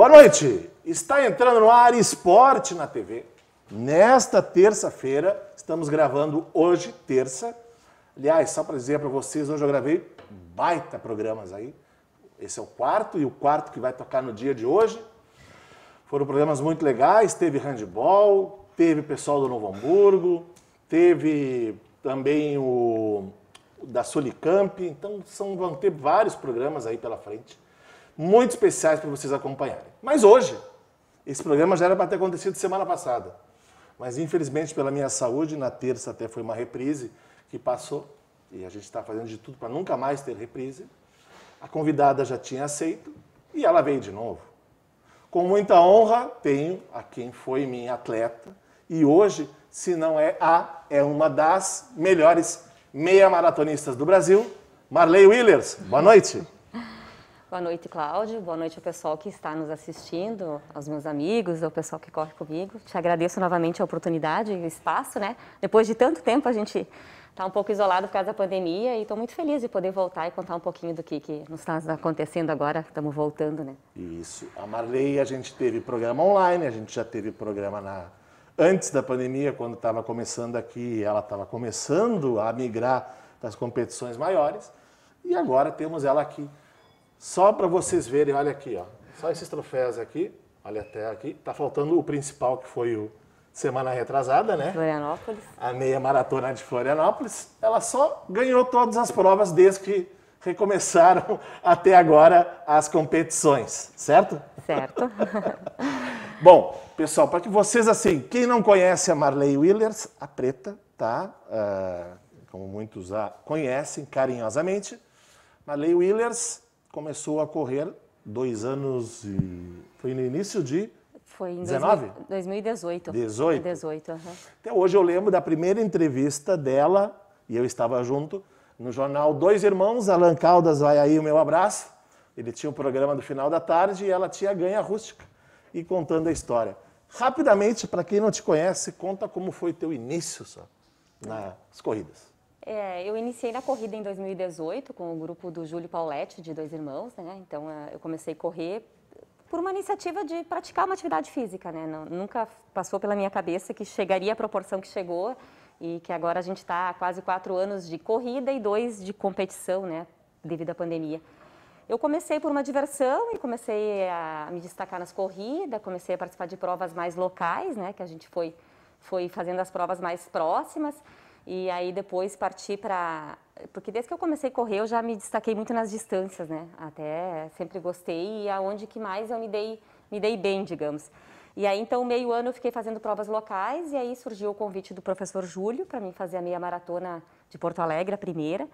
Boa noite! Está entrando no ar Esporte na TV. Nesta terça-feira, estamos gravando hoje, terça. Aliás, só para dizer para vocês, hoje eu gravei baita programas aí. Esse é o quarto e o quarto que vai tocar no dia de hoje. Foram programas muito legais, teve handball, teve pessoal do Novo Hamburgo, teve também o da Solicamp, então são, vão ter vários programas aí pela frente muito especiais para vocês acompanharem. Mas hoje, esse programa já era para ter acontecido semana passada. Mas infelizmente, pela minha saúde, na terça até foi uma reprise que passou, e a gente está fazendo de tudo para nunca mais ter reprise. A convidada já tinha aceito e ela veio de novo. Com muita honra, tenho a quem foi minha atleta e hoje, se não é a, é uma das melhores meia maratonistas do Brasil, Marley Willers. Boa noite. Boa noite, Cláudio. Boa noite ao pessoal que está nos assistindo, aos meus amigos, ao pessoal que corre comigo. Te agradeço novamente a oportunidade e o espaço, né? Depois de tanto tempo a gente está um pouco isolado por causa da pandemia e estou muito feliz de poder voltar e contar um pouquinho do que, que nos está acontecendo agora. Estamos voltando, né? Isso. A Marley, a gente teve programa online, a gente já teve programa na antes da pandemia, quando estava começando aqui, ela estava começando a migrar das competições maiores e agora temos ela aqui só para vocês verem, olha aqui, ó. Só esses troféus aqui, olha até aqui. Tá faltando o principal que foi o semana retrasada, né? Florianópolis. A meia maratona de Florianópolis. Ela só ganhou todas as provas desde que recomeçaram até agora as competições, certo? Certo. Bom, pessoal, para que vocês assim, quem não conhece a Marley Willers, a preta, tá? Uh, como muitos a conhecem carinhosamente, Marley Willers começou a correr dois anos e... Foi no início de... Foi em 19? 2018. 18? 18, uhum. Até hoje eu lembro da primeira entrevista dela, e eu estava junto, no jornal Dois Irmãos, Alan Caldas vai aí o meu abraço. Ele tinha o um programa do final da tarde e ela tinha ganha rústica e contando a história. Rapidamente, para quem não te conhece, conta como foi teu início só nas corridas. É, eu iniciei na corrida em 2018 com o grupo do Júlio Pauletti, de dois irmãos, né? Então é, eu comecei a correr por uma iniciativa de praticar uma atividade física, né? nunca passou pela minha cabeça que chegaria à proporção que chegou e que agora a gente está quase quatro anos de corrida e dois de competição, né? Devido à pandemia. Eu comecei por uma diversão e comecei a me destacar nas corridas, comecei a participar de provas mais locais, né? Que a gente foi, foi fazendo as provas mais próximas. E aí depois parti para porque desde que eu comecei a correr eu já me destaquei muito nas distâncias, né? Até sempre gostei e aonde que mais eu me dei me dei bem, digamos. E aí então meio ano eu fiquei fazendo provas locais e aí surgiu o convite do professor Júlio para mim fazer a meia maratona de Porto Alegre, a primeira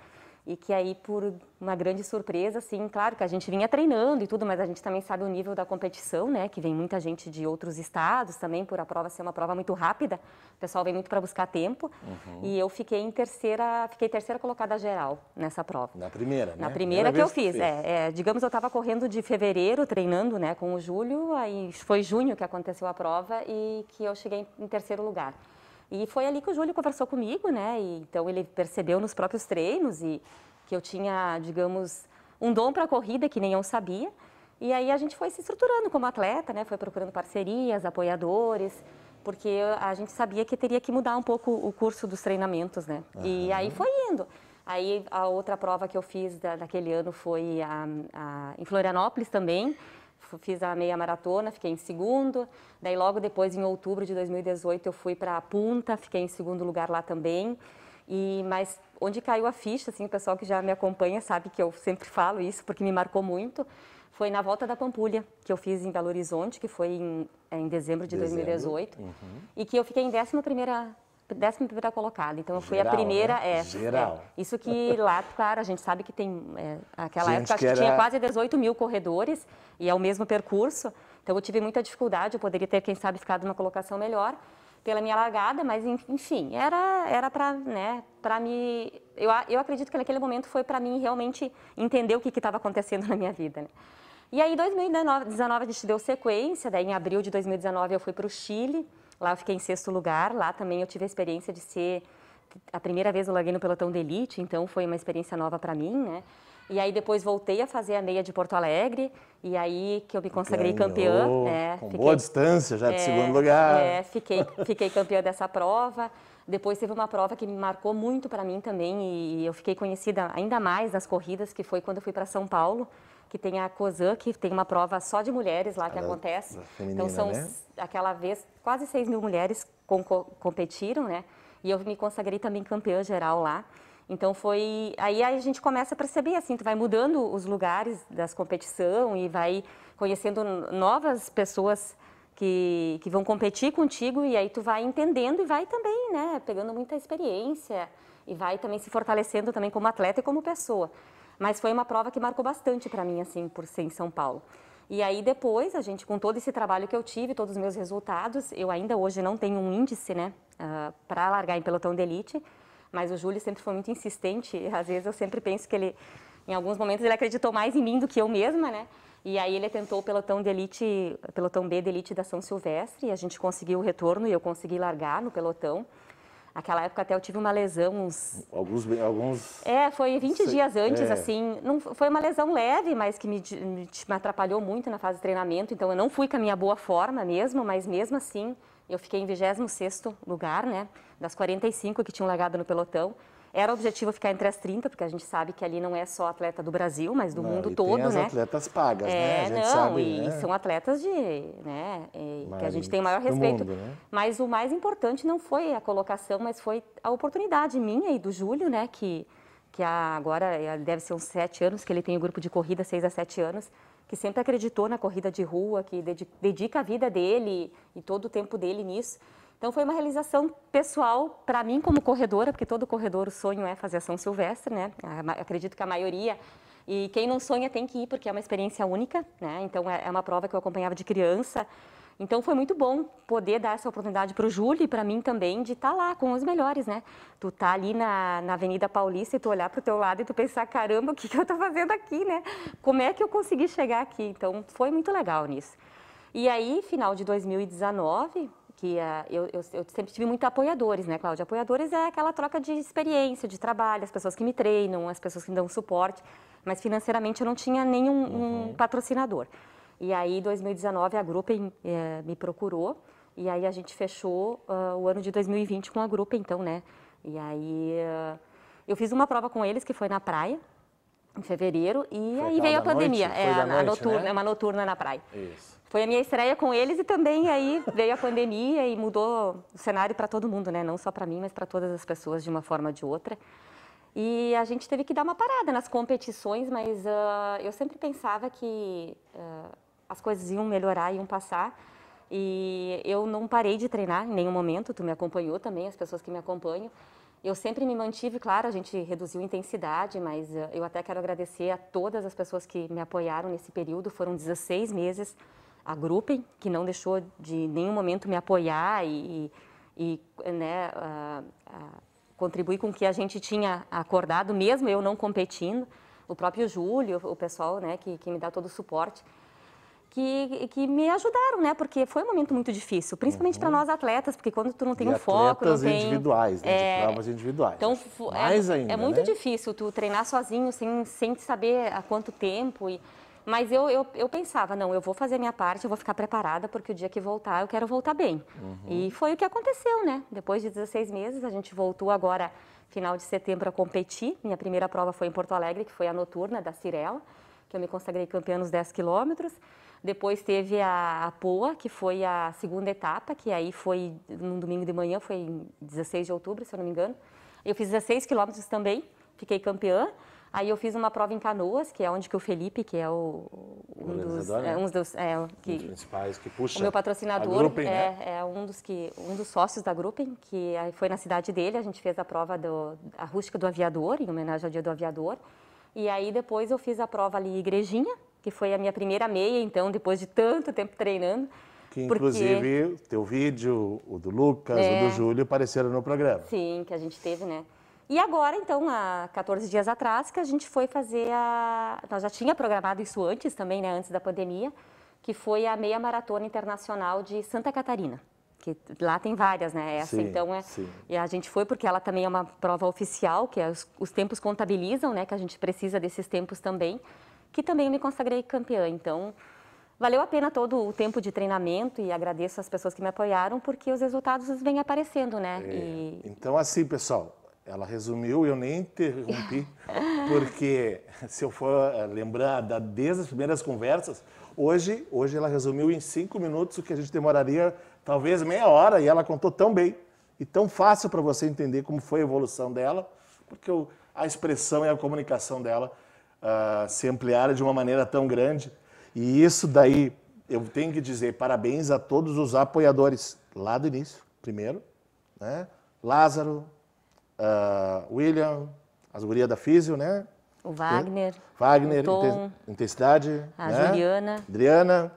e que aí por uma grande surpresa, assim, claro que a gente vinha treinando e tudo, mas a gente também sabe o nível da competição, né, que vem muita gente de outros estados também por a prova ser uma prova muito rápida, o pessoal vem muito para buscar tempo uhum. e eu fiquei em terceira, fiquei terceira colocada geral nessa prova. Na primeira, né? Na primeira, que eu fiz, que é, é, digamos eu estava correndo de fevereiro treinando, né, com o Júlio, aí foi junho que aconteceu a prova e que eu cheguei em terceiro lugar. E foi ali que o Júlio conversou comigo, né? E, então ele percebeu nos próprios treinos e que eu tinha, digamos, um dom para a corrida que nem eu sabia. E aí a gente foi se estruturando como atleta, né? Foi procurando parcerias, apoiadores, porque a gente sabia que teria que mudar um pouco o curso dos treinamentos, né? Uhum. E aí foi indo. Aí a outra prova que eu fiz da, daquele ano foi a, a, em Florianópolis também fiz a meia maratona, fiquei em segundo. Daí logo depois, em outubro de 2018, eu fui para a Punta, fiquei em segundo lugar lá também. E mas onde caiu a ficha, assim, o pessoal que já me acompanha sabe que eu sempre falo isso porque me marcou muito. Foi na volta da Pampulha que eu fiz em Belo Horizonte, que foi em, é, em dezembro de dezembro. 2018, uhum. e que eu fiquei em 11 primeira décima primeira colocada. Então eu fui geral, a primeira. Né? É, é. geral. É, isso que lá, claro, a gente sabe que tem. É, aquela gente época que, que era... tinha quase 18 mil corredores e é o mesmo percurso. Então eu tive muita dificuldade, eu poderia ter, quem sabe, ficado numa colocação melhor pela minha largada, mas enfim, era era para né, para me eu, eu acredito que naquele momento foi para mim realmente entender o que estava acontecendo na minha vida. Né? E aí 2019 a gente deu sequência, daí em abril de 2019 eu fui para o Chile, Lá eu fiquei em sexto lugar. Lá também eu tive a experiência de ser a primeira vez eu larguei no pelotão de elite, então foi uma experiência nova para mim, né? E aí depois voltei a fazer a meia de Porto Alegre, e aí que eu me consagrei campeã. Né? Com fiquei, boa distância, já de é, segundo lugar. É, fiquei, fiquei campeã dessa prova. Depois teve uma prova que me marcou muito para mim também, e eu fiquei conhecida ainda mais nas corridas, que foi quando eu fui para São Paulo, que tem a COSAN, que tem uma prova só de mulheres lá que é acontece. Então, feminina, então são né? aquela vez quase 6 mil mulheres com, com, competiram, né? E eu me consagrei também campeã geral lá. Então foi aí a gente começa a perceber assim, tu vai mudando os lugares das competição e vai conhecendo novas pessoas que, que vão competir contigo e aí tu vai entendendo e vai também, né, pegando muita experiência e vai também se fortalecendo também como atleta e como pessoa. Mas foi uma prova que marcou bastante para mim, assim, por ser em São Paulo. E aí depois, a gente, com todo esse trabalho que eu tive, todos os meus resultados, eu ainda hoje não tenho um índice, né, uh, ah, para largar em pelotão de elite, mas o Júlio sempre foi muito insistente, às vezes eu sempre penso que ele, em alguns momentos, ele acreditou mais em mim do que eu mesma, né, e aí ele tentou o pelotão de elite, pelotão B de elite da São Silvestre, e a gente conseguiu o retorno e eu consegui largar no pelotão. Aquela época até eu tive uma lesão uns... Alguns... alguns... É, foi 20 Sei. dias antes, é. assim. Não, foi uma lesão leve, mas que me, me, me atrapalhou muito na fase de treinamento. Então, eu não fui com a minha boa forma mesmo, mas mesmo assim, eu fiquei em 26º lugar, né? Das 45 que tinham largado no pelotão. Era o objetivo ficar entre as 30, porque a gente sabe que ali não é só atleta do Brasil, mas do não, mundo todo, tem as né? atletas pagas, é, né? A é, gente não, sabe, e né? são atletas de, né, que a gente tem o maior respeito. Mundo, né? Mas o mais importante não foi a colocação, mas foi a oportunidade minha e do Júlio, né, que que agora deve ser uns sete anos que ele tem o um grupo de corrida, seis a sete anos, que sempre acreditou na corrida de rua, que dedica a vida dele e todo o tempo dele nisso. Então foi uma realização pessoal para mim como corredora, porque todo corredor o sonho é fazer a São silvestre, né? Acredito que a maioria e quem não sonha tem que ir porque é uma experiência única, né? Então é, é uma prova que eu acompanhava de criança. Então foi muito bom poder dar essa oportunidade para o Júlio e para mim também de estar tá lá com os melhores, né? Tu tá ali na, na Avenida Paulista e tu olhar para o teu lado e tu pensar, caramba, o que, que eu estou fazendo aqui, né? Como é que eu consegui chegar aqui? Então foi muito legal nisso. E aí, final de 2019, que uh, eu, eu, eu, sempre tive muito apoiadores, né, Cláudia? Apoiadores é aquela troca de experiência, de trabalho, as pessoas que me treinam, as pessoas que me dão suporte, mas financeiramente eu não tinha nenhum uhum. um patrocinador. E aí, em 2019, a Gruppen eh, me procurou e aí a gente fechou uh, o ano de 2020 com a Gruppen, então, né? E aí uh, eu fiz uma prova com eles que foi na praia, em fevereiro, e foi aí veio a pandemia. É, a, noite, a noturna, né? É uma noturna na praia. Isso. Foi a minha estreia com eles e também aí veio a pandemia e mudou o cenário para todo mundo, né? Não só para mim, mas para todas as pessoas de uma forma ou de outra. E a gente teve que dar uma parada nas competições, mas uh, eu sempre pensava que uh, as coisas iam melhorar, iam passar. E eu não parei de treinar em nenhum momento, tu me acompanhou também, as pessoas que me acompanham. Eu sempre me mantive, claro, a gente reduziu a intensidade, mas uh, eu até quero agradecer a todas as pessoas que me apoiaram nesse período, foram 16 meses a Gruppen, que não deixou de nenhum momento me apoiar e, e né, uh, uh, contribuir com o que a gente tinha acordado, mesmo eu não competindo. O próprio Júlio, o pessoal né, que, que me dá todo o suporte. Que, que, me ajudaram, né? Porque foi um momento muito difícil, principalmente uhum. para nós atletas, porque quando tu não tem e um foco, não tem individuais, né? É... De provas individuais. Então, é, Mais é, ainda, é muito né? difícil tu treinar sozinho, sem, sem saber há quanto tempo e mas eu, eu, eu pensava, não, eu vou fazer a minha parte, eu vou ficar preparada, porque o dia que voltar, eu quero voltar bem. Uhum. E foi o que aconteceu, né? Depois de 16 meses, a gente voltou agora, final de setembro, a competir. Minha primeira prova foi em Porto Alegre, que foi a noturna da Cirela, que eu me consagrei campeã nos 10 quilômetros. Depois teve a, a POA, que foi a segunda etapa, que aí foi no domingo de manhã, foi em 16 de outubro, se eu não me engano. Eu fiz 16 quilômetros também, fiquei campeã. Aí eu fiz uma prova em Canoas, que é onde que o Felipe, que é o, um dos, né? é, um dos é, que, um dos principais que puxa. O meu patrocinador Grouping, né? é, né? é, um dos que um dos sócios da Gruppen, que foi na cidade dele, a gente fez a prova do a rústica do aviador, em homenagem ao Dia do Aviador. E aí depois eu fiz a prova ali igrejinha, que foi a minha primeira meia, então depois de tanto tempo treinando. Que inclusive porque... teu vídeo, o do Lucas, é... o do é. Júlio apareceram no programa. Sim, que a gente teve, né? E agora, então, há 14 dias atrás, que a gente foi fazer a. Nós já tinha programado isso antes também, né? Antes da pandemia, que foi a meia maratona internacional de Santa Catarina. Que lá tem várias, né? Essa sim, então é. Sim. E a gente foi porque ela também é uma prova oficial, que é os, os tempos contabilizam, né? Que a gente precisa desses tempos também. Que também eu me consagrei campeã. Então, valeu a pena todo o tempo de treinamento e agradeço as pessoas que me apoiaram porque os resultados vêm aparecendo, né? É. E... Então, assim, pessoal, ela resumiu, e eu nem interrompi, porque se eu for eh, lembrar da, desde as primeiras conversas, hoje, hoje ela resumiu em cinco minutos o que a gente demoraria talvez meia hora, e ela contou tão bem e tão fácil para você entender como foi a evolução dela, porque a expressão e a comunicação dela uh, se ampliaram de uma maneira tão grande. E isso daí, eu tenho que dizer parabéns a todos os apoiadores lá do início, primeiro, né? Lázaro, uh, William, as gurias da Físio, né? O Wagner. Wagner, Tom, Intensidade. A né? Juliana. Adriana,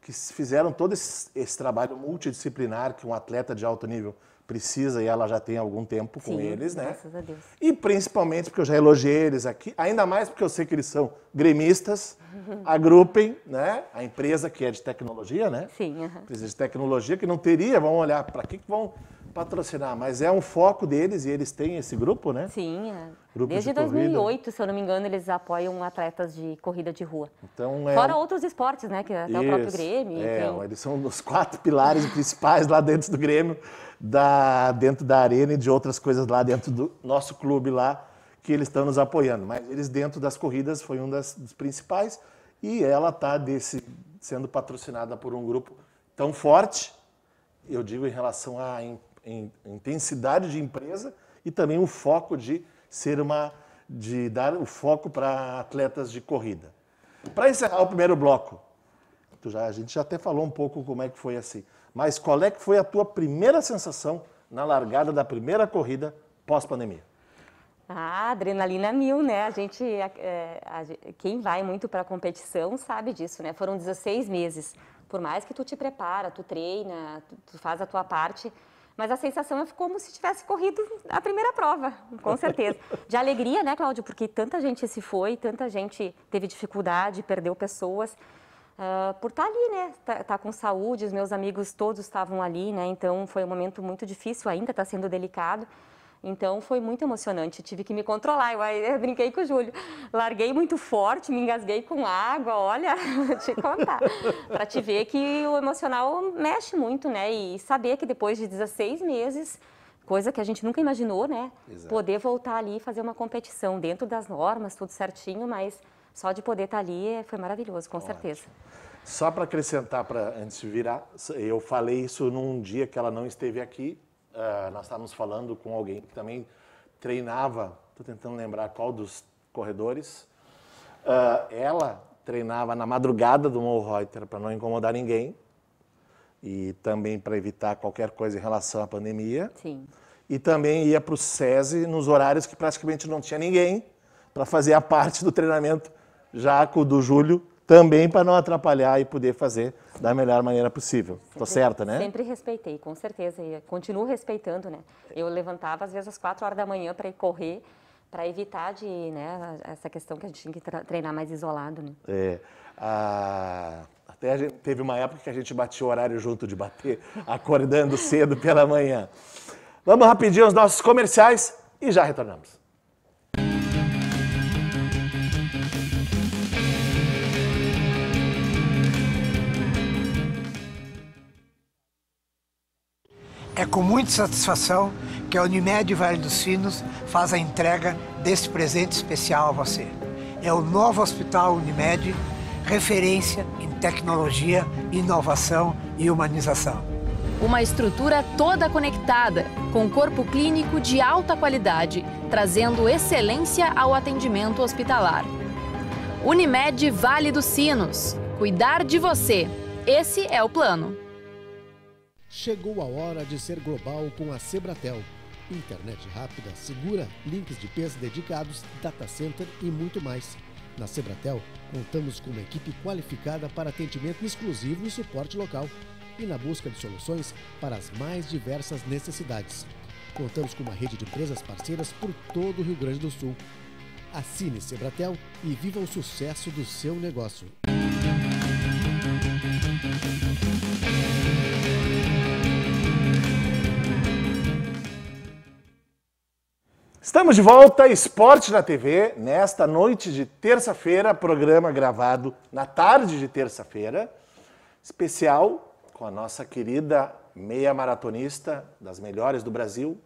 que fizeram todo esse, esse, trabalho multidisciplinar que um atleta de alto nível precisa e ela já tem algum tempo Sim, com eles, né? Graças a Deus. E principalmente porque eu já elogiei eles aqui, ainda mais porque eu sei que eles são gremistas, agrupem, né? A empresa que é de tecnologia, né? Sim. Uhum. Empresa de tecnologia que não teria, vão olhar para que vão patrocinar, mas é um foco deles e eles têm esse grupo, né? Sim, é. grupo desde de 2008, corrida. se eu não me engano, eles apoiam atletas de corrida de rua. Então, é... Fora outros esportes, né? Que é até Isso. o próprio Grêmio. É, tem... eles são os quatro pilares principais lá dentro do Grêmio, da, dentro da arena e de outras coisas lá dentro do nosso clube lá, que eles estão nos apoiando. Mas eles dentro das corridas foi um das, dos principais e ela está sendo patrocinada por um grupo tão forte, eu digo em relação a intensidade de empresa e também o foco de ser uma de dar o foco para atletas de corrida. Para encerrar o primeiro bloco, tu já, a gente já até falou um pouco como é que foi assim, mas qual é que foi a tua primeira sensação na largada da primeira corrida pós-pandemia? Ah, adrenalina mil, né? A gente, é, é a, quem vai muito para a competição sabe disso, né? Foram 16 meses. Por mais que tu te prepara, tu treina, tu, tu faz a tua parte, mas a sensação é como se tivesse corrido a primeira prova, com certeza. De alegria, né, Cláudio? Porque tanta gente se foi, tanta gente teve dificuldade, perdeu pessoas. Uh, por estar tá ali, né? Tá, tá, com saúde, os meus amigos todos estavam ali, né? Então foi um momento muito difícil, ainda está sendo delicado. Então foi muito emocionante, eu tive que me controlar. Eu, eu, brinquei com o Júlio, larguei muito forte, me engasguei com água. Olha, vou te contar, para te ver que o emocional mexe muito, né? E saber que depois de 16 meses, coisa que a gente nunca imaginou, né? Exato. Poder voltar ali e fazer uma competição dentro das normas, tudo certinho, mas só de poder estar tá ali foi maravilhoso, com Ótimo. certeza. Só para acrescentar, para antes de virar, eu falei isso num dia que ela não esteve aqui, uh, nós estávamos falando com alguém que também treinava, estou tentando lembrar qual dos corredores, uh, ela treinava na madrugada do Mo Reuter para não incomodar ninguém e também para evitar qualquer coisa em relação à pandemia. Sim. E também ia para o SESI nos horários que praticamente não tinha ninguém para fazer a parte do treinamento já com o do Júlio, também para não atrapalhar e poder fazer da melhor maneira possível. Estou certa, né? Sempre respeitei, com certeza. E continuo respeitando, né? Eu levantava às vezes às quatro horas da manhã para ir correr, para evitar de, né, essa questão que a gente tinha que treinar mais isolado, né? É. Ah, até gente, teve uma época que a gente batia o horário junto de bater, acordando cedo pela manhã. Vamos rapidinho aos nossos comerciais e já retornamos. É com muita satisfação que a Unimed Vale dos Sinos faz a entrega deste presente especial a você. É o novo Hospital Unimed, referência em tecnologia, inovação e humanização. Uma estrutura toda conectada, com corpo clínico de alta qualidade, trazendo excelência ao atendimento hospitalar. Unimed Vale dos Sinos. Cuidar de você. Esse é o plano. Chegou a hora de ser global com a Sebratel. Internet rápida, segura, links de peso dedicados, data center e muito mais. Na Sebratel, contamos com uma equipe qualificada para atendimento exclusivo e suporte local e na busca de soluções para as mais diversas necessidades. Contamos com uma rede de empresas parceiras por todo o Rio Grande do Sul. Assine Sebratel e viva o sucesso do seu negócio. Estamos de volta, Esporte na TV, nesta noite de terça-feira, programa gravado na tarde de terça-feira, especial com a nossa querida meia maratonista das melhores do Brasil,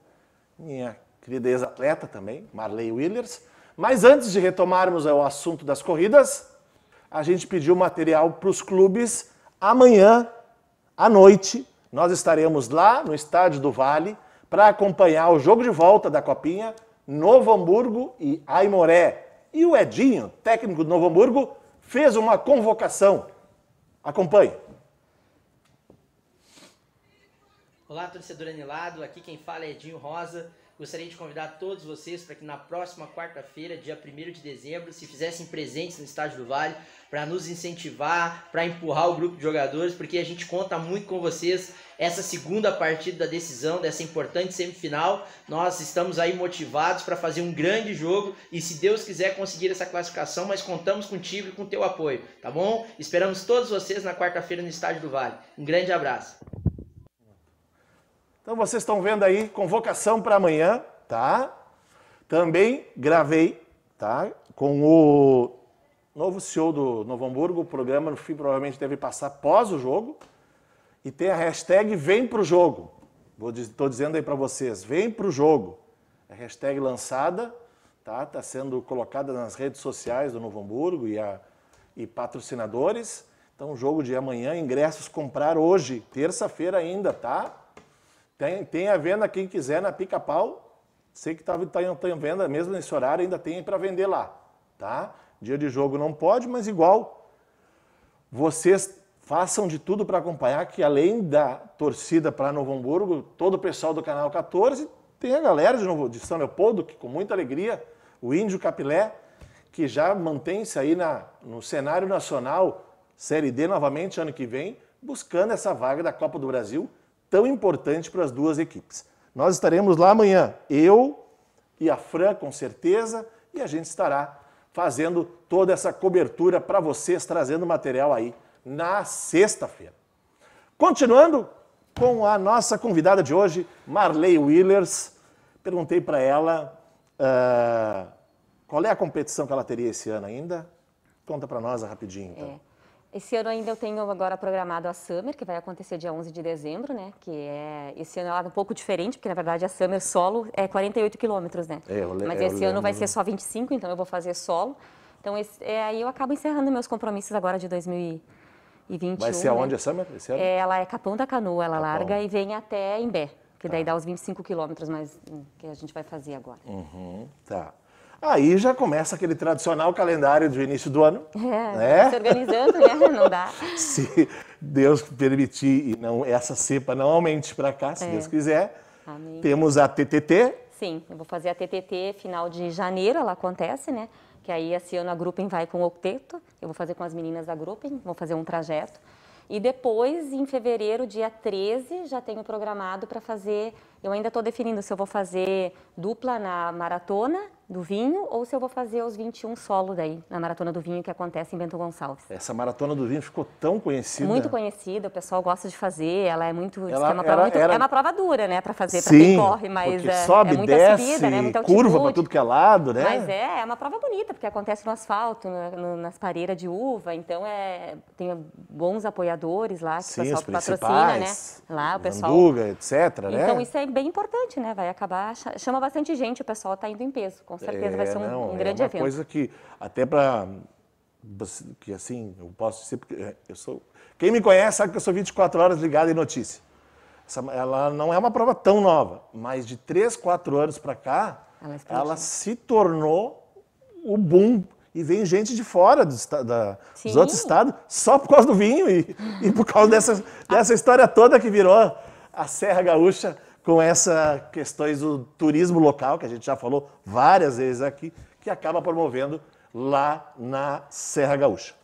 minha querida ex-atleta também, Marley Willers. Mas antes de retomarmos o assunto das corridas, a gente pediu material para os clubes. Amanhã à noite, nós estaremos lá no Estádio do Vale para acompanhar o jogo de volta da Copinha Novo Hamburgo e Aimoré. E o Edinho, técnico do Novo Hamburgo, fez uma convocação. Acompanhe. Olá, torcedor anilado. Aqui quem fala é Edinho Rosa. Gostaria de convidar todos vocês para que na próxima quarta-feira, dia 1 de dezembro, se fizessem presentes no Estádio do Vale para nos incentivar, para empurrar o grupo de jogadores, porque a gente conta muito com vocês. Essa segunda partida da decisão, dessa importante semifinal, nós estamos aí motivados para fazer um grande jogo e, se Deus quiser, conseguir essa classificação, mas contamos contigo e com teu apoio, tá bom? Esperamos todos vocês na quarta-feira no Estádio do Vale. Um grande abraço. Então vocês estão vendo aí convocação para amanhã, tá? Também gravei, tá? Com o novo CEO do Novo Hamburgo, o programa no fim provavelmente deve passar pós o jogo. E tem a hashtag Vem pro jogo. Estou dizendo aí para vocês, vem pro jogo. É a hashtag lançada, tá? Está sendo colocada nas redes sociais do Novo Hamburgo e, a, e patrocinadores. Então, jogo de amanhã, ingressos comprar hoje, terça-feira ainda, tá? Tem, tem a venda, quem quiser, na Pica-Pau. Sei que estava tá, tá, tá em venda, mesmo nesse horário, ainda tem para vender lá. Tá? Dia de jogo não pode, mas igual. Vocês façam de tudo para acompanhar que além da torcida para Novo Hamburgo, todo o pessoal do Canal 14, tem a galera de, Novo, de São Leopoldo, que com muita alegria, o Índio Capilé, que já mantém-se aí na, no cenário nacional, Série D novamente ano que vem, buscando essa vaga da Copa do Brasil, tão importante para as duas equipes. Nós estaremos lá amanhã, eu e a Fran, com certeza, e a gente estará fazendo toda essa cobertura para vocês, trazendo material aí na sexta-feira. Continuando com a nossa convidada de hoje, Marley Willers, perguntei para ela uh, qual é a competição que ela teria esse ano ainda. Conta para nós rapidinho, então. É. Esse ano ainda eu tenho agora programado a Summer, que vai acontecer dia 11 de dezembro, né? Que é esse ano ela é um pouco diferente, porque na verdade a Summer solo é 48 quilômetros, né? É, eu, Mas é, esse ano vai ser só 25, então eu vou fazer solo. Então esse, é, aí eu acabo encerrando meus compromissos agora de 2021. Vai ser aonde né? a Summer esse ano? É, ela é Capão da Canoa, ela Capão. larga e vem até embé, que daí tá. dá os 25 quilômetros mais hum, que a gente vai fazer agora. Uhum, tá. Aí já começa aquele tradicional calendário do início do ano. É, né? Se organizando, né? Não dá. Se Deus permitir e não essa cepa não aumente para cá, se é. Deus quiser. Amém. Temos a TTT. Sim, eu vou fazer a TTT final de janeiro, ela acontece, né? Que aí esse ano a Gruppen vai com o octeto. Eu vou fazer com as meninas da Grouping, vou fazer um trajeto. E depois, em fevereiro, dia 13, já tenho programado para fazer. Eu ainda estou definindo se eu vou fazer dupla na maratona do vinho ou se eu vou fazer os 21 solo daí, na Maratona do Vinho que acontece em Bento Gonçalves. Essa Maratona do Vinho ficou tão conhecida. Muito conhecida, o pessoal gosta de fazer, ela é muito, ela, é, uma prova, era, muito era... é uma prova dura, né, para fazer, para quem corre, mas é, é, sobe, é muita desce, subida, né, muita curva para tudo que é lado, né? Mas é, é uma prova bonita, porque acontece no asfalto, no, nas pareiras de uva, então é tem bons apoiadores lá que Sim, o pessoal patrocina, né? Lá o pessoal Anduga, etc, né? Então isso é bem importante, né? Vai acabar chama bastante gente, o pessoal está indo em peso com certeza é, vai ser um, não, um é grande é uma evento. coisa que, até para. Que assim, eu posso dizer, porque é, eu sou. Quem me conhece sabe que eu sou 24 horas ligado em notícia. Essa, ela não é uma prova tão nova, mas de 3, 4 anos para cá, ela, é ela se tornou o boom e vem gente de fora do, da, dos outros estados só por causa do vinho e, e por causa dessa, dessa história toda que virou a Serra Gaúcha com essas questões do turismo local, que a gente já falou várias vezes aqui, que acaba promovendo lá na Serra Gaúcha.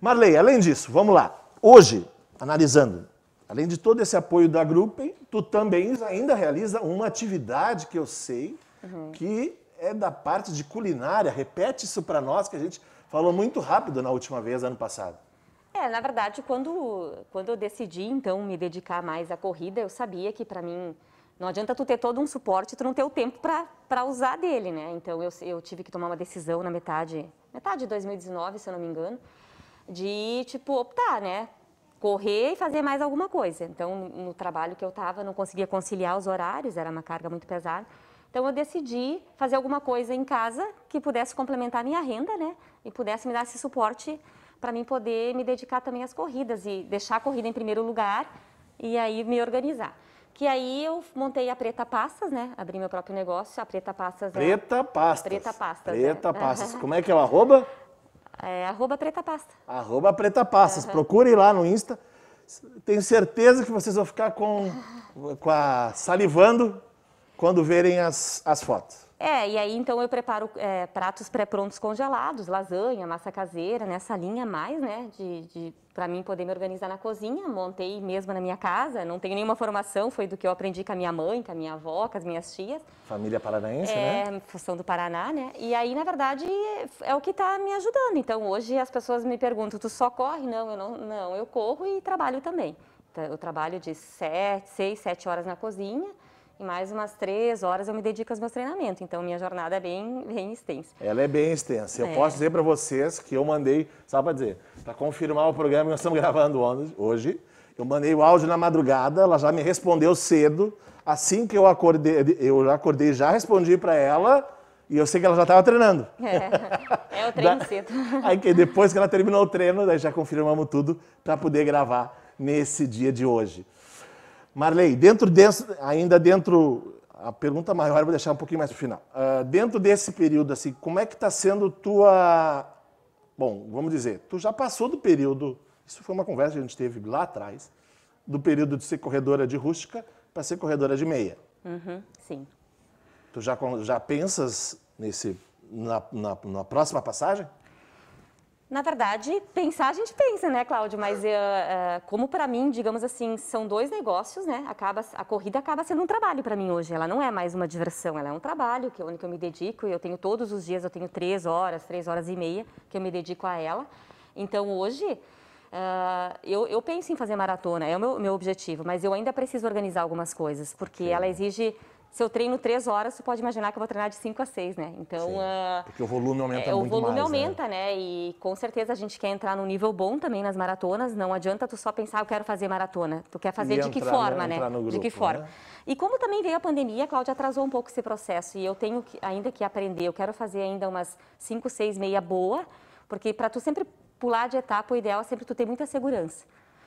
Marley, além disso, vamos lá. Hoje, analisando, além de todo esse apoio da Grupo, tu também ainda realiza uma atividade que eu sei uhum. que é da parte de culinária. Repete isso para nós, que a gente falou muito rápido na última vez, ano passado. É, na verdade, quando, quando eu decidi, então, me dedicar mais à corrida, eu sabia que para mim não adianta tu ter todo um suporte tu não ter o tempo para usar dele, né? Então, eu, eu tive que tomar uma decisão na metade, metade de 2019, se eu não me engano, de, tipo, optar, né? Correr e fazer mais alguma coisa. Então, no trabalho que eu estava, não conseguia conciliar os horários, era uma carga muito pesada. Então eu decidi fazer alguma coisa em casa que pudesse complementar a minha renda, né? E pudesse me dar esse suporte para mim poder me dedicar também às corridas e deixar a corrida em primeiro lugar e aí me organizar. Que aí eu montei a Preta Pastas, né? Abri meu próprio negócio, a Preta Pastas. É- Preta é... Pastas. Preta Pastas. Preta né? Pastas. Como é que é o arroba? É, arroba Preta Pasta. Arroba Preta Pastas. Uhum. Procure lá no Insta. Tenho certeza que vocês vão ficar com, com a, salivando quando verem as, as fotos. É, e aí então eu preparo é, pratos pré-prontos congelados, lasanha, massa caseira, nessa né, linha mais, né, de, de para mim poder me organizar na cozinha. Montei mesmo na minha casa, não tenho nenhuma formação, foi do que eu aprendi com a minha mãe, com a minha avó, com as minhas tias. Família paranaense, né? é, né? São do Paraná, né? E aí, na verdade, é o que está me ajudando. Então, hoje as pessoas me perguntam, tu só corre? Não, eu não, não eu corro e trabalho também. Então, eu trabalho de sete, seis, sete horas na cozinha e mais umas três horas eu me dedico aos meus treinamentos. Então, minha jornada é bem, bem extensa. Ela é bem extensa. Eu é. posso dizer para vocês que eu mandei, só para dizer, para confirmar o programa que nós estamos gravando hoje, eu mandei o áudio na madrugada, ela já me respondeu cedo. Assim que eu acordei, eu já acordei, já respondi para ela. E eu sei que ela já estava treinando. É, é o treino cedo. Aí que depois que ela terminou o treino, daí já confirmamos tudo para poder gravar nesse dia de hoje. Marley, dentro desse, ainda dentro, a pergunta maior eu vou deixar um pouquinho mais para o final. Uh, dentro desse período, assim, como é que está sendo tua... Bom, vamos dizer, tu já passou do período, isso foi uma conversa que a gente teve lá atrás, do período de ser corredora de rústica para ser corredora de meia. Uhum, sim. Tu já, já pensas nesse, na, na, na próxima passagem? Na verdade, pensar a gente pensa, né, Cláudio? Mas uh, uh, como para mim, digamos assim, são dois negócios, né? Acaba, a corrida acaba sendo um trabalho para mim hoje. Ela não é mais uma diversão, ela é um trabalho que é onde eu me dedico. Eu tenho todos os dias, eu tenho três horas, três horas e meia que eu me dedico a ela. Então hoje uh, eu, eu, penso em fazer maratona, é o meu, meu objetivo, mas eu ainda preciso organizar algumas coisas porque Sim. ela exige se eu treino três horas, você pode imaginar que eu vou treinar de cinco a seis, né? Então. Uh, Porque o volume aumenta é, muito. O volume mais, né? aumenta, né? né? E com certeza a gente quer entrar num nível bom também nas maratonas. Não adianta tu só pensar, eu quero fazer maratona. Tu quer fazer e de entrar, que né? forma, né? Grupo, de que forma. Né? E como também veio a pandemia, a Cláudia atrasou um pouco esse processo. E eu tenho que, ainda que aprender. Eu quero fazer ainda umas cinco, seis, meia boa. Porque para tu sempre pular de etapa, o ideal é sempre tu ter muita segurança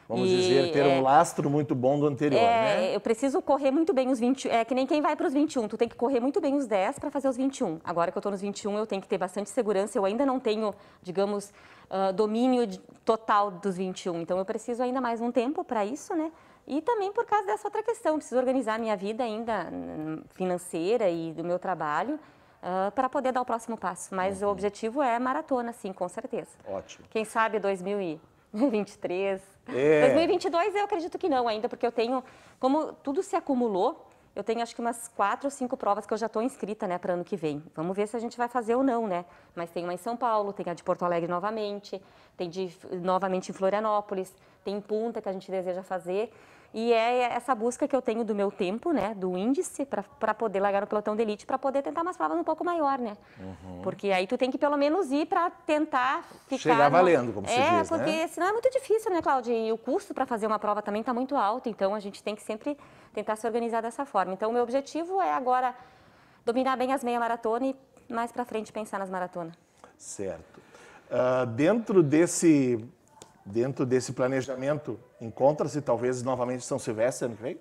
vamos e, dizer, ter é, um lastro muito bom do anterior, é, né? Eu preciso correr muito bem os 20, é que nem quem vai para os 21, tu tem que correr muito bem os 10 para fazer os 21. Agora que eu estou nos 21, eu tenho que ter bastante segurança, eu ainda não tenho, digamos, uh, domínio total dos 21, então eu preciso ainda mais um tempo para isso, né? E também por causa dessa outra questão, preciso organizar minha vida ainda hum, financeira e do meu trabalho uh, ah, para poder dar o próximo passo. Mas uhum. o objetivo é maratona, sim, com certeza. Ótimo. Quem sabe 2000 e 23. É. 2022 eu acredito que não ainda, porque eu tenho, como tudo se acumulou, eu tenho acho que umas quatro ou cinco provas que eu já estou inscrita, né, para ano que vem. Vamos ver se a gente vai fazer ou não, né? Mas tem uma em São Paulo, tem a de Porto Alegre novamente, tem de novamente em Florianópolis, tem em Punta que a gente deseja fazer. E é essa busca que eu tenho do meu tempo, né, do índice, para poder largar o pelotão de elite, para poder tentar umas provas um pouco maior, né? Uhum. Porque aí tu tem que pelo menos ir para tentar ficar. Chegar no... valendo, como é, se diz. É, porque né? senão é muito difícil, né, Cláudia? E o custo para fazer uma prova também está muito alto, então a gente tem que sempre tentar se organizar dessa forma. Então, o meu objetivo é agora dominar bem as meia maratona e mais para frente pensar nas maratonas. Certo. Uh, dentro desse dentro desse planejamento, encontra-se talvez novamente São Silvestre ano que vem?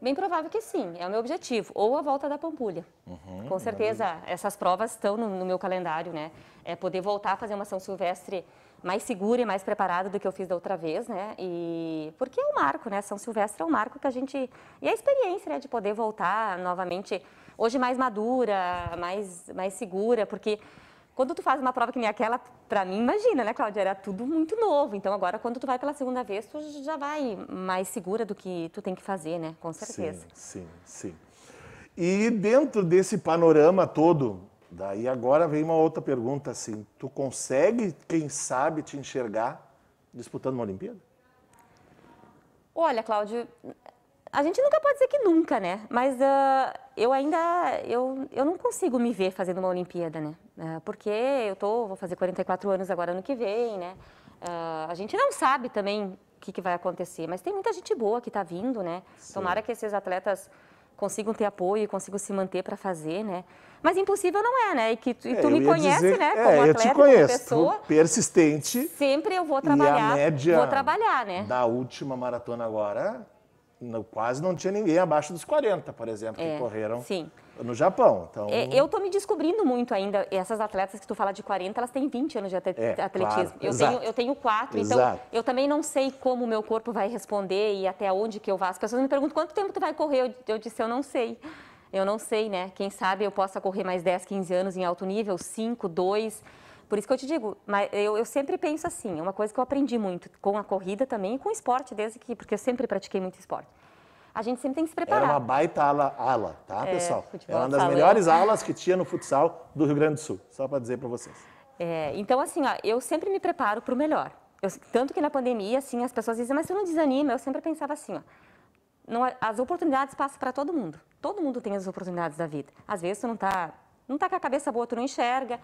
Bem provável que sim, é o meu objetivo. Ou a volta da Pampulha. Uhum, Com certeza, maravilha. essas provas estão no, no, meu calendário, né? É poder voltar a fazer uma São Silvestre mais segura e mais preparada do que eu fiz da outra vez, né? E porque é um marco, né? São Silvestre é um marco que a gente e a experiência, né, de poder voltar novamente hoje mais madura, mais mais segura, porque quando tu faz uma prova que nem aquela, para mim, imagina, né, Cláudia? Era tudo muito novo. Então, agora, quando tu vai pela segunda vez, tu já vai mais segura do que tu tem que fazer, né? Com certeza. Sim, sim, sim. E dentro desse panorama todo, daí agora vem uma outra pergunta assim: tu consegue, quem sabe, te enxergar disputando uma Olimpíada? Olha, Cláudia, a gente nunca pode dizer que nunca, né? Mas uh, eu ainda eu, eu não consigo me ver fazendo uma Olimpíada, né? Né? porque eu tô, vou fazer 44 anos agora ano que vem, né? Ah, a gente não sabe também o que, que vai acontecer, mas tem muita gente boa que está vindo, né? Sim. Tomara que esses atletas consigam ter apoio e consigam se manter para fazer, né? Mas impossível não é, né? E, que, e é, tu é, me conhece, dizer, né? É, como é, atleta, eu te conheço, pessoa. Persistente. Sempre eu vou trabalhar. E a média vou trabalhar, né? Da última maratona agora no, quase não tinha ninguém abaixo dos 40, por exemplo, é, que correram sim. no Japão. Então... É, eu estou me descobrindo muito ainda. Essas atletas que tu fala de 40, elas têm 20 anos de é, atletismo. Claro, eu, tenho, eu tenho 4, exato. então eu também não sei como o meu corpo vai responder e até onde que eu vá. As pessoas me perguntam quanto tempo tu vai correr. Eu, eu disse, eu não sei. Eu não sei, né? Quem sabe eu possa correr mais 10, 15 anos em alto nível, 5, 2 por isso que eu te digo, mas eu, eu sempre penso assim, é uma coisa que eu aprendi muito com a corrida também e com o esporte desde que, porque eu sempre pratiquei muito esporte. A gente sempre tem que se é preparar. Era uma baita ala, ala tá, é, pessoal? Era é uma das falando. melhores alas que tinha no futsal do Rio Grande do Sul, só para dizer para vocês. É, então, assim, ó, eu sempre me preparo para o melhor. Eu, tanto que na pandemia, assim, as pessoas dizem, mas você não desanima? Eu sempre pensava assim, ó, não, as oportunidades passam para todo mundo. Todo mundo tem as oportunidades da vida. Às vezes você não está não tá com a cabeça boa, tu não enxerga.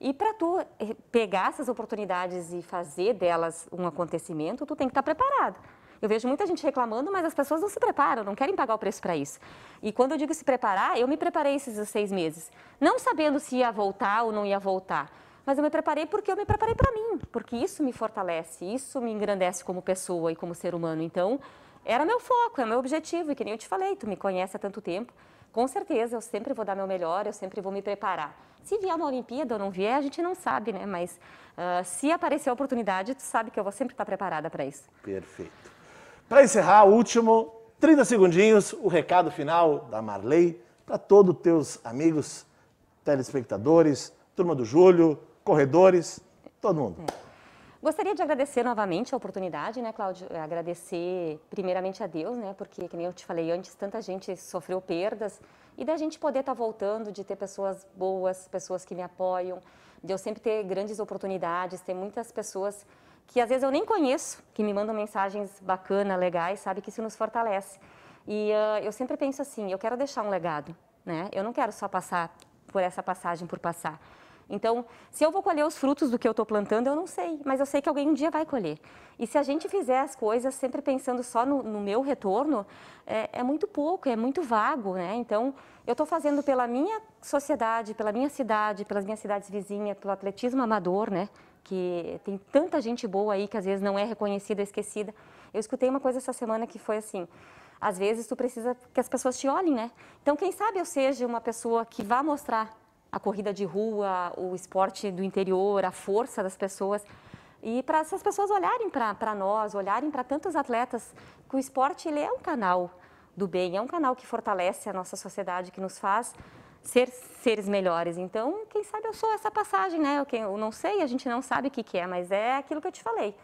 E para tu eh, pegar essas oportunidades e fazer delas um acontecimento, tu tem que estar tá preparado. Eu vejo muita gente reclamando, mas as pessoas não se preparam, não querem pagar o preço para isso. E quando eu digo se preparar, eu me preparei esses seis meses, não sabendo se ia voltar ou não ia voltar. Mas eu me preparei porque eu me preparei para mim, porque isso me fortalece, isso me engrandece como pessoa e como ser humano. Então, era meu foco, é meu objetivo. E que nem eu te falei, tu me conhece há tanto tempo. Com certeza, eu sempre vou dar meu melhor, eu sempre vou me preparar. Se vier uma Olimpíada ou não vier, a gente não sabe, né? Mas uh, se aparecer a oportunidade, tu sabe que eu vou sempre estar preparada para isso. Perfeito. Para encerrar, último, 30 segundinhos, o recado final da Marley para todos os teus amigos, telespectadores, turma do Júlio, corredores, todo mundo. É. Gostaria de agradecer novamente a oportunidade, né, Cláudio? É, agradecer primeiramente a Deus, né, porque, como eu te falei antes, tanta gente sofreu perdas e da gente poder estar tá voltando, de ter pessoas boas, pessoas que me apoiam, de eu sempre ter grandes oportunidades, ter muitas pessoas que às vezes eu nem conheço, que me mandam mensagens bacanas, legais, sabe, que isso nos fortalece. E uh, eu sempre penso assim, eu quero deixar um legado, né? Eu não quero só passar por essa passagem por passar. Então, se eu vou colher os frutos do que eu estou plantando, eu não sei, mas eu sei que alguém um dia vai colher. E se a gente fizer as coisas sempre pensando só no, no meu retorno, é, é, muito pouco, é muito vago, né? Então, eu estou fazendo pela minha sociedade, pela minha cidade, pelas minhas cidades vizinhas, pelo atletismo amador, né? Que tem tanta gente boa aí que às vezes não é reconhecida, esquecida. Eu escutei uma coisa essa semana que foi assim: às vezes tu precisa que as pessoas te olhem, né? Então, quem sabe eu seja uma pessoa que vá mostrar a corrida de rua, o esporte do interior, a força das pessoas. E para essas pessoas olharem para nós, olharem para tantos atletas, que o esporte ele é um canal do bem, é um canal que fortalece a nossa sociedade, que nos faz ser seres melhores. Então, quem sabe eu sou essa passagem, né? Eu não sei, a gente não sabe o que, que é, mas é aquilo que eu te falei.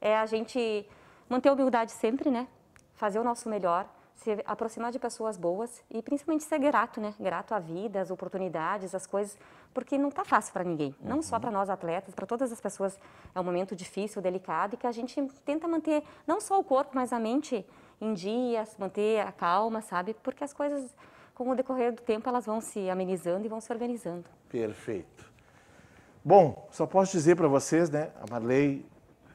É a gente manter a humildade sempre, né? Fazer o nosso melhor se aproximar de pessoas boas e principalmente ser grato, né? Grato à vida, às oportunidades, às coisas, porque não está fácil para ninguém, não só uhum. para nós atletas, para todas as pessoas é um momento difícil, delicado e que a gente tenta manter não só o corpo, mas a mente em dias, manter a calma, sabe? Porque as coisas com o decorrer do tempo elas vão se amenizando e vão se organizando. Perfeito. Bom, só posso dizer para vocês, né, a Marley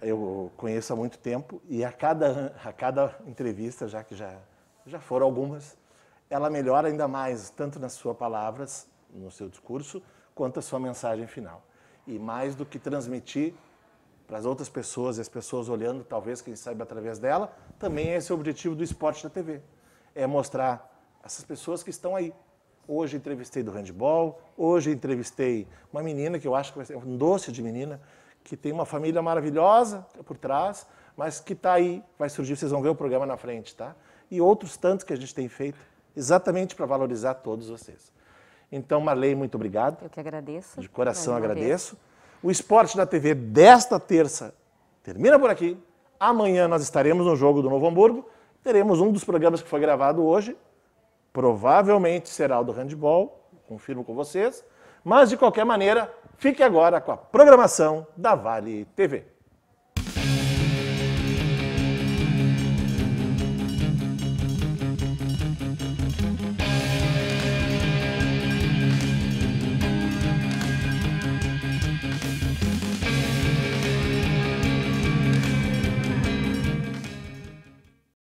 eu conheço há muito tempo e a cada, a cada entrevista, já que já já foram algumas, ela melhora ainda mais, tanto nas suas palavras, no seu discurso, quanto a sua mensagem final. E mais do que transmitir para as outras pessoas e as pessoas olhando, talvez quem saiba através dela, também é esse é o objetivo do esporte da TV. É mostrar essas pessoas que estão aí. Hoje entrevistei do handball, hoje entrevistei uma menina que eu acho que vai ser um doce de menina, que tem uma família maravilhosa por trás, mas que está aí, vai surgir, vocês vão ver o programa na frente, tá? e outros tantos que a gente tem feito, exatamente para valorizar todos vocês. Então, Marley, muito obrigado. Eu que agradeço. De coração agradeço. Vez. O Esporte da TV desta terça termina por aqui. Amanhã nós estaremos no jogo do Novo Hamburgo. Teremos um dos programas que foi gravado hoje. Provavelmente será o do handball, confirmo com vocês. Mas, de qualquer maneira, fique agora com a programação da Vale TV.